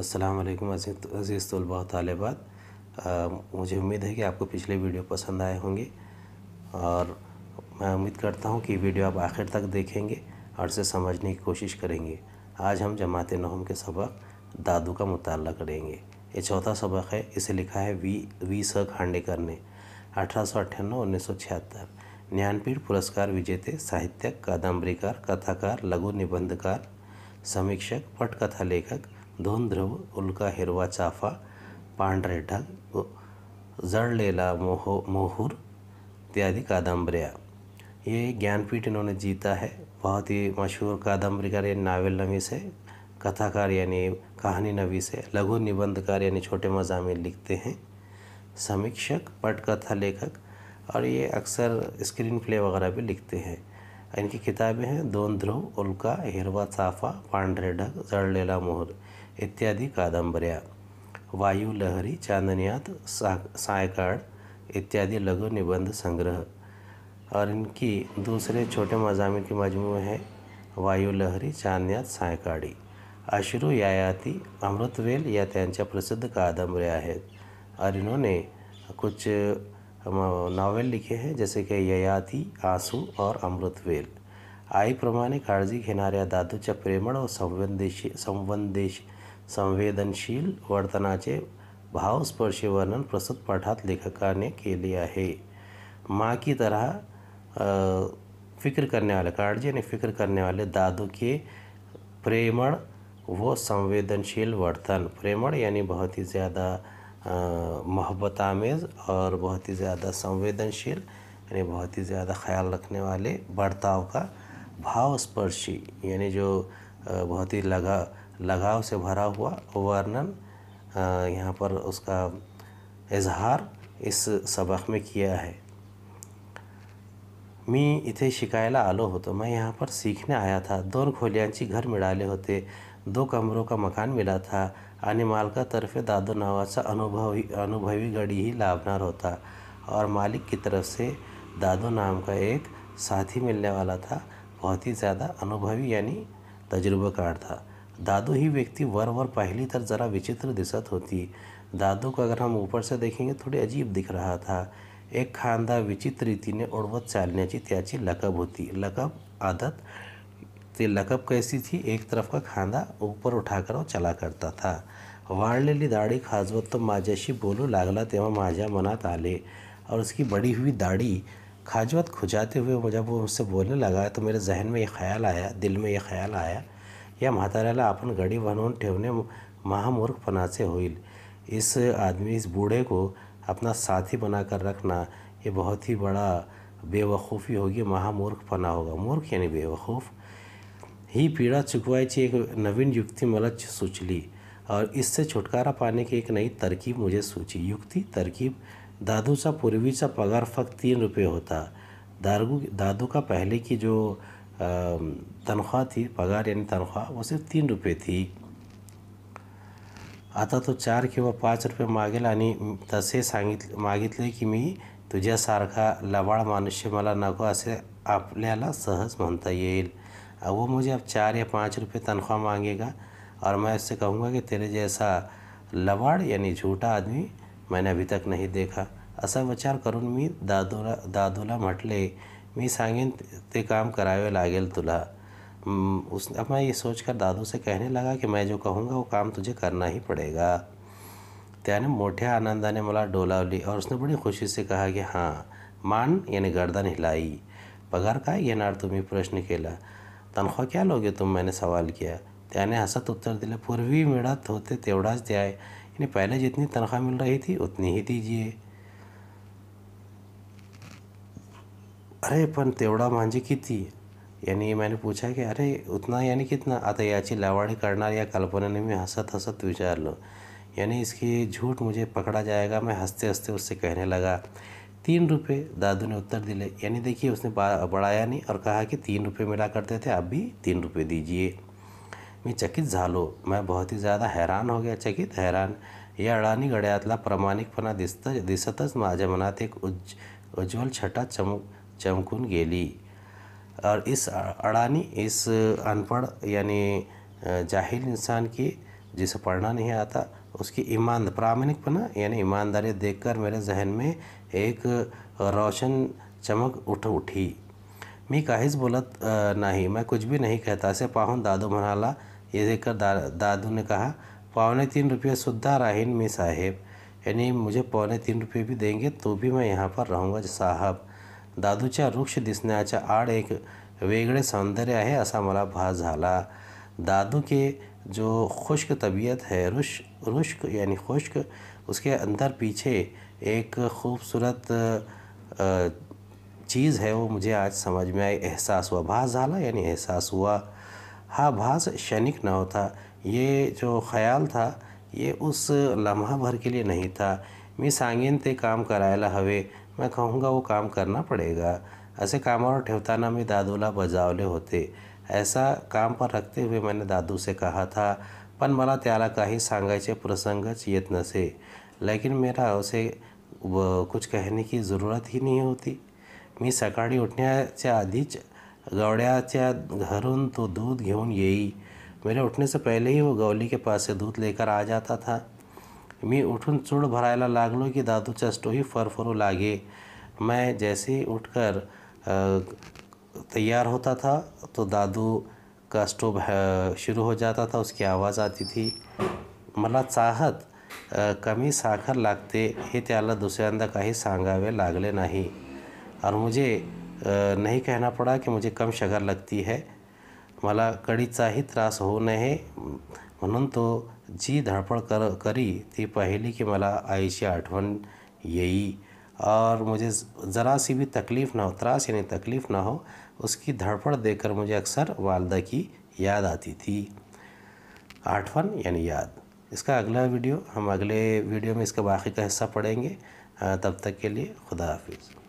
असलम अज़ीज़ तलबा तलबात मुझे उम्मीद है कि आपको पिछले वीडियो पसंद आए होंगे और मैं उम्मीद करता हूँ कि वीडियो आप आखिर तक देखेंगे और इसे समझने की कोशिश करेंगे आज हम जमात नहम के सबक दादू का मुताल करेंगे ये चौथा सबक है इसे लिखा है वी वी स खांडेकर ने अठारह सौ अट्ठानवे उन्नीस सौ छिहत्तर ज्ञानपीठ पुरस्कार विजेते साहित्यक कादम्बरीकार कथाकार लघु निबंधकार समीक्षक पटकथा लेखक दोन द्रव उल्का हिरवा चाफा पांढरे ढग जळलेला मोह मोहूर इत्यादि कादम्बरियाँ ये ज्ञानपीठ इन्होंने जीता है बहुत ही मशहूर कादम्बरीकार यानी नावल नवीस है कथाकार यानी कहानी नवीस है लघु निबंधकार यानी छोटे मजामी लिखते हैं समीक्षक पटकथा लेखक और ये अक्सर स्क्रीन प्ले वगैरह भी लिखते हैं इनकी किताबें हैं दोन ध्रुव उल्का हिरवा साफा पांडरे ढग जड़लेला मोहर इत्यादि कादंबऱ्या वायुलहरी चांदनियात सा सायकाळ इत्यादि लघु निबंध संग्रह और इनकी दूसरे छोटे मजामी के मजमू है वायु लहरी चांदण्यात सायकाळी अश्रू यायाती अमृतवेल या त्यांच्या प्रसिद्ध कादंबऱ्या है और इन्होंने कुछ नावल लिखे हैं जैसे कि ययाति आंसू और अमृतवेल आई आईप्रमाणे काळजी घेना दादूच्या प्रेमण व संवेदेशी संवेदेश संवेदनशील वर्तनाचे भावस्पर्शी वर्णन प्रस्तुत पाठात लेखकाने केले आहे माँ की तरह फिक्र करने वाले काळजी आणि फिक्र करने वाले दादू के प्रेमण वो संवेदनशील वर्तन प्रेमण यानी बहुत ही ज़्यादा मोहब्बत आमेज़ और बहुत ही ज़्यादा संवेदनशील यानी बहुत ही ज़्यादा ख्याल रखने वाले बर्ताव का भाव स्पर्शी यानी जो बहुत ही लगा लगाव से भरा हुआ वर्णन यहाँ पर उसका इजहार इस सबक में किया है मी इथे शिकायला आलो होतो मैं यहाँ पर सीखने आया था दोन खोल्यांची घर मिळाले होते दो कमरों का मकान मिला था आणि मालकातर्फे दादो नावाचा अनुभवी अनुभवी गडीही लाभणार होता और मालिक की तरफ से दादो नाम का एक साथी मिलने वाला था बहुत ही ज़्यादा अनुभवी यानी तजुर्बाकार था दादू ही व्यक्ति वर वर पहली तर ज़रा विचित्र दिशत होती दादू को अगर हम ऊपर से देखेंगे थोड़ी अजीब दिख रहा था एक खांदा विचित्र रीति ने उड़वत चालने की त्याची लकब होती लकब आदत ते लकब कैसी थी एक तरफ का खांदा ऊपर उठाकर वो चला करता था वाढलेली दाढी खाजवत तो माजाशी बोलू लागला तेव्हा माजा मनात आले और उसकी बड़ी हुई दाढ़ी खाजवत खुजाते हुए वो जब वो मुझसे बोलने लगा तो मेरे जहन में ये ख्याल आया दिल में ये ख्याल आया या म्हाताऱ्याला अपन गडी महामूर्ख पना से हो इस आदमी इस बूढ़े को अपना साथी बनाकर रखना ये बहुत ही बड़ा बेवकूफ़ी होगी पना होगा मूर्ख यानी बेवकूफ़ ही पीड़ा ची एक नवीन युक्ति युक्ती सोच ली और इससे छुटकारा पाने की एक नई तरकीब मुझे सूची युक्ति तरकीब दादू पूर्वी सा पगार फक्त तीन रुपये होता दारू दादू का पहले की जो तनख्वाह थी पगार यानी तनख्वाह वो सिर्फ तीन रुपये थी आता तो चार कि वह पाँच रुपये मागेल आणि तसे सांगित मागितले की मी तुझ्यासारखा लबाड मनुष्य मला नको असे आपल्याला सहज म्हणता येईल वो मुझे अब चार या पाँच रुपये तनख्वाह मांगेगा और मैं उससे कहूँगा कि तेरे जैसा लबाड़ यानी झूठा आदमी मैंने अभी तक नहीं देखा असा विचार करून मी दादोला दादूला म्हटले मी सांगेन ते काम करावे लागेल तुला उस अब मैं ये सोचकर दादू से कहने लगा कि मैं जो कहूँगा वो काम तुझे करना ही पडेगा त्याने ने आनंदाने मला डोलावली और उसने बड़ी खुशी से कहा कि हाँ मान यानी गर्दन हिलाई पगार ये नार तुम्हें प्रश्न केला तनख्वाह क्या लोगे तुम मैंने सवाल किया त्याने हसत उत्तर दिले पूर्वी मिळत होते तेवढाच द्याय ने पहले जितनी तनख्वाह मिल रही थी उतनी ही दीजिए अरे पन तेवड़ा मांझी की थी यानी मैंने पूछा कि अरे उतना यानी कितना आता याची लावाड़ी करना या कल्पना में हंसत हंसत विचार लो यानी इसकी झूठ मुझे पकड़ा जाएगा मैं हंसते हंसते उससे कहने लगा तीन रुपये दादू ने उत्तर दिले यानी देखिए उसने बढ़ाया नहीं और कहा कि तीन रुपये मिला करते थे अब भी तीन रुपये दीजिए मी चकित झालो मैं बहुत ही ज़्यादा हैरान हो गया चकित हैरान यह अड़ानी गड्यातला प्रमाणिकपना दिसत दिसतच माझ्या मनात एक उज्ज उज्ज्वल छटा चमक चमकून गेली और इस अडानी इस अनपढ़ यानी जाहिल इंसान की जिसे पढ़ना नहीं आता उसकी ईमान प्रामाणिकपना यानी ईमानदारी देखकर मेरे जहन में एक रोशन चमक उठ उठी मी काहीच बोलत नहीं मैं कुछ भी नहीं कहता से पाहून दादू म्हणाला ये देखकर दा, दादू ने कहा पौने तीन रुपये सुधा राहिन में साहेब यानी मुझे पौने तीन रुपये भी देंगे तो भी मैं यहाँ पर रहूँगा साहब दादू का वृक्ष दिसण्याच्या आड एक वेगड़े सौंदर्य है असा मला भास झाला दादू के जो खुश्क तबीयत है रुश रुश्क यानी खुश्क उसके अंदर पीछे एक खूबसूरत चीज़ है वो मुझे आज समझ में आई एहसास हुआ भास झाला यानी एहसास हुआ हाभास क्षणिक न होता ये जो ख्याल था ये उस लम्हा भर के लिए नहीं था मैं सांगेन ते काम करायला हवे मैं कहूँगा वो काम करना पड़ेगा असे कामावर ठेवताना मैं दादूला बजावले होते ऐसा काम पर रखते हुए मैंने दादू से कहा था पन मला त्याला का ही सांगायचे प्रसंगच येत नसे लेकिन मेरा उसे कुछ कहने की ज़रूरत ही नहीं होती मी सकाळी उठण्याच्या आधीच गवड्याच्या घरून तो दूध घेऊन येई मेरे उठने से पहले ही वो गौली के पास से दूध लेकर आ जाता था मी उठून चूड भरायला लागलो की दादूच्या स्टोही फरफरू लागे मैं जैसे उठकर तैयार होता था तो दादू का स्टोव शुरू हो जाता था उसकी आवाज़ आती थी मला चाहत कमी साखर लागते हे त्याला दुसऱ्यांदा काही सांगावे लागले नाही और मुझे नहीं कहना पडा कि मुझे कम शगर लगती है मला ही त्रास हो नये म्हणून तो जी धडपड कर करी ती पहली कि मला आईची आठवण येई और मुझे ज़रा सी भी तकलीफ़ ना हो त्रास यानी तकलीफ़ ना हो उसकी धड़पड़ देखकर मुझे अक्सर वालदा की याद आती थी आठवन यानी याद इसका अगला वीडियो हम अगले वीडियो में इसका बाकी का हिस्सा पढ़ेंगे तब तक के लिए खुदा हाफिज़